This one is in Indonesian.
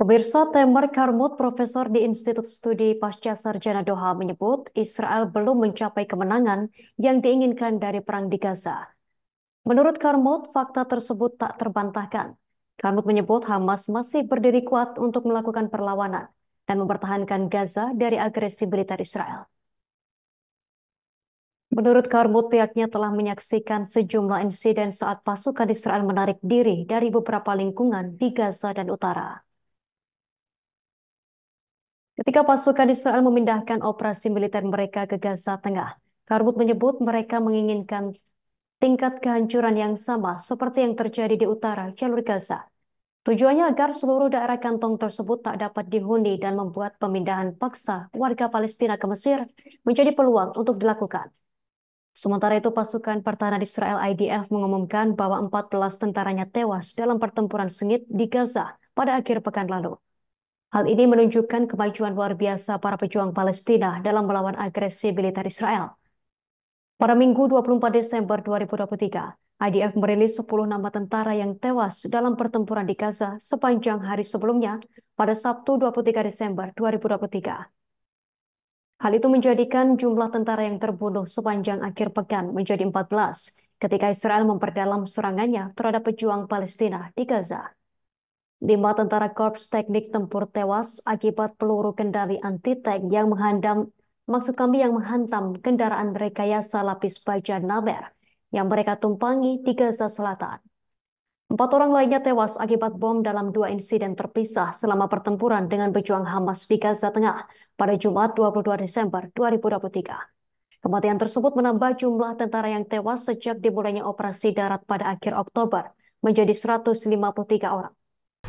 Pemirsa Temer Karmut, Profesor di Institut Studi Pasca Sarjana Doha menyebut Israel belum mencapai kemenangan yang diinginkan dari perang di Gaza. Menurut Karmut, fakta tersebut tak terbantahkan. Karmut menyebut Hamas masih berdiri kuat untuk melakukan perlawanan dan mempertahankan Gaza dari agresi militer Israel. Menurut Karmut, pihaknya telah menyaksikan sejumlah insiden saat pasukan Israel menarik diri dari beberapa lingkungan di Gaza dan Utara. Ketika pasukan Israel memindahkan operasi militer mereka ke Gaza Tengah, Karbut menyebut mereka menginginkan tingkat kehancuran yang sama seperti yang terjadi di utara jalur Gaza. Tujuannya agar seluruh daerah kantong tersebut tak dapat dihuni dan membuat pemindahan paksa warga Palestina ke Mesir menjadi peluang untuk dilakukan. Sementara itu pasukan pertahanan Israel IDF mengumumkan bahwa 14 tentaranya tewas dalam pertempuran sengit di Gaza pada akhir pekan lalu. Hal ini menunjukkan kemajuan luar biasa para pejuang Palestina dalam melawan agresi militer Israel. Pada Minggu 24 Desember 2023, IDF merilis 10 nama tentara yang tewas dalam pertempuran di Gaza sepanjang hari sebelumnya pada Sabtu 23 Desember 2023. Hal itu menjadikan jumlah tentara yang terbunuh sepanjang akhir pekan menjadi 14 ketika Israel memperdalam serangannya terhadap pejuang Palestina di Gaza. Lima tentara Korps Teknik Tempur tewas akibat peluru kendali anti-tank yang menghantam, maksud kami yang menghantam kendaraan rekayasa lapis baja Namer yang mereka tumpangi di Gaza Selatan. Empat orang lainnya tewas akibat bom dalam dua insiden terpisah selama pertempuran dengan pejuang Hamas di Gaza Tengah pada Jumat 22 Desember 2023. Kematian tersebut menambah jumlah tentara yang tewas sejak dimulainya operasi darat pada akhir Oktober menjadi 153 orang.